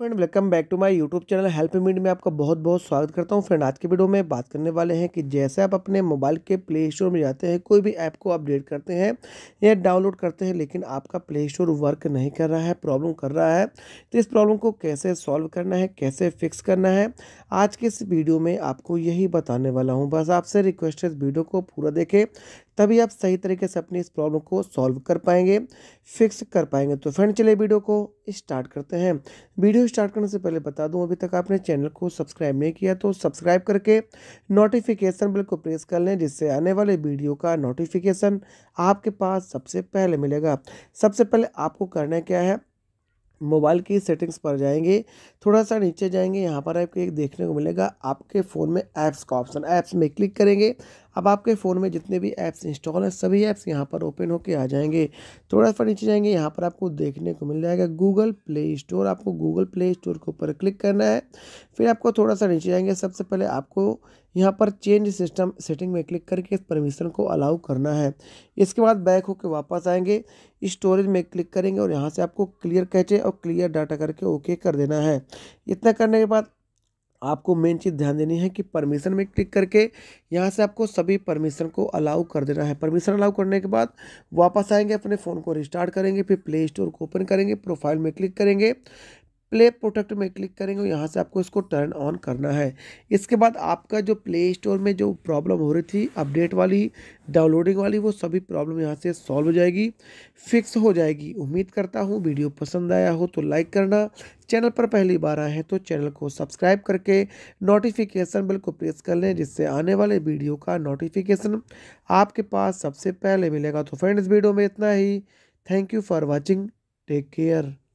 friend welcome back to my YouTube channel help मीड में आपका बहुत बहुत स्वागत करता हूं फ्रेंड आज के वीडियो में बात करने वाले हैं कि जैसे आप अपने मोबाइल के प्ले स्टोर में जाते हैं कोई भी ऐप को अपडेट करते हैं या डाउनलोड करते हैं लेकिन आपका प्ले स्टोर वर्क नहीं कर रहा है प्रॉब्लम कर रहा है तो इस प्रॉब्लम को कैसे सॉल्व करना है कैसे फिक्स करना है आज के इस वीडियो में आपको यही बताने वाला हूँ बस आपसे रिक्वेस्ट है इस वीडियो को पूरा देखें तभी आप सही तरीके से अपनी इस प्रॉब्लम को सॉल्व कर पाएंगे फिक्स कर पाएंगे तो फ्रेंड चले वीडियो को स्टार्ट करते हैं वीडियो स्टार्ट करने से पहले बता दूं अभी तक आपने चैनल को सब्सक्राइब नहीं किया तो सब्सक्राइब करके नोटिफिकेशन बिल को प्रेस कर लें जिससे आने वाले वीडियो का नोटिफिकेशन आपके पास सबसे पहले मिलेगा सबसे पहले आपको करना क्या है मोबाइल की सेटिंग्स पर जाएंगे थोड़ा सा नीचे जाएंगे यहाँ पर आपको एक देखने को मिलेगा आपके फ़ोन में ऐप्स का ऑप्शन ऐप्स में क्लिक करेंगे अब आपके फ़ोन में जितने भी ऐप्स इंस्टॉल हैं सभी ऐप्स यहाँ पर ओपन होकर आ जाएंगे थोड़ा सा नीचे जाएंगे यहाँ पर आपको देखने को मिल जाएगा गूगल प्ले स्टोर आपको गूगल प्ले स्टोर के ऊपर क्लिक करना है फिर आपको थोड़ा सा नीचे जाएंगे सबसे पहले आपको यहाँ पर चेंज सिस्टम सेटिंग में क्लिक करके इस परमिशन को अलाउ करना है इसके बाद बैक होकर वापस आएंगे स्टोरेज में क्लिक करेंगे और यहाँ से आपको क्लियर कैचे और क्लियर डाटा करके ओके कर देना है इतना करने के बाद आपको मेन चीज़ ध्यान देनी है कि परमिशन में क्लिक करके यहाँ से आपको सभी परमिशन को अलाउ कर देना है परमिशन अलाउ करने के बाद वापस आएंगे अपने फ़ोन को रिस्टार्ट करेंगे फिर प्ले स्टोर को ओपन करेंगे प्रोफाइल में क्लिक करेंगे प्ले प्रोडक्ट में क्लिक करेंगे यहाँ से आपको इसको टर्न ऑन करना है इसके बाद आपका जो प्ले स्टोर में जो प्रॉब्लम हो रही थी अपडेट वाली डाउनलोडिंग वाली वो सभी प्रॉब्लम यहाँ से सॉल्व हो जाएगी फिक्स हो जाएगी उम्मीद करता हूँ वीडियो पसंद आया हो तो लाइक करना चैनल पर पहली बार आए हैं तो चैनल को सब्सक्राइब करके नोटिफिकेशन बिल को प्रेस कर लें जिससे आने वाले वीडियो का नोटिफिकेशन आपके पास सबसे पहले मिलेगा तो फ्रेंड्स वीडियो में इतना ही thank you for watching take care